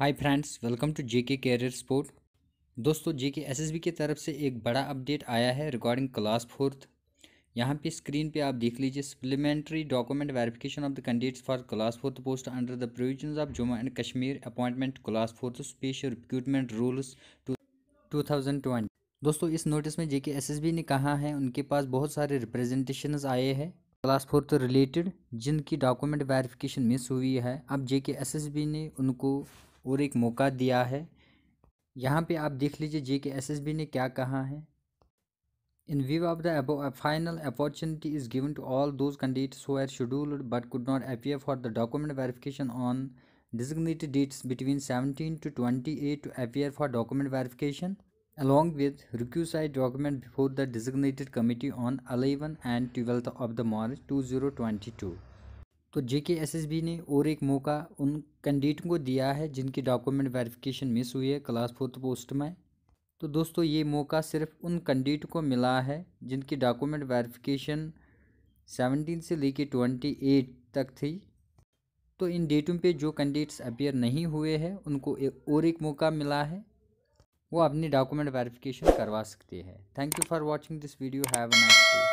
hi friends welcome to JK के career sport दोस्तों जेके के एस की तरफ से एक बड़ा अपडेट आया है रिगार्डिंग क्लास फोर्थ यहाँ पे स्क्रीन पे आप देख लीजिए supplementary document verification of the candidates for class fourth post under the provision of Jammu and Kashmir appointment class fourth special recruitment rules two दोस्तों इस नोटिस में जे के एस ने कहा है उनके पास बहुत सारे रिप्रेजेंटेशन आए हैं क्लास फोर्थ रिलेटेड जिनकी डॉक्यूमेंट वेरिफिकेशन मिस हुई है अब जेके एसएसबी एस ने उनको और एक मौका दिया है यहाँ पे आप देख लीजिए जे के एस ने क्या कहा है in view of the final opportunity is given to all those candidates who are scheduled but could not appear for the document verification on designated dates between seventeen to twenty eight to appear for document verification along with requisite document before the designated committee on eleven and twelfth of the March two zero twenty two तो J के S S B ने और एक मौका उन candidate को दिया है जिनकी डॉक्यूमेंट वेरिफिकेशन मिस हुई है क्लास फोर्थ पोस्ट में तो दोस्तों ये मौका सिर्फ उन कैंडिडेट को मिला है जिनकी डॉक्यूमेंट वेरिफिकेशन सेवनटीन से लेके ट्वेंटी एट तक थी तो इन डेटों पे जो कैंडिडेट्स अपेयर नहीं हुए हैं उनको एक और एक मौका मिला है वो अपनी डॉक्यूमेंट वेरिफिकेशन करवा सकते हैं thank you for watching this video have a nice day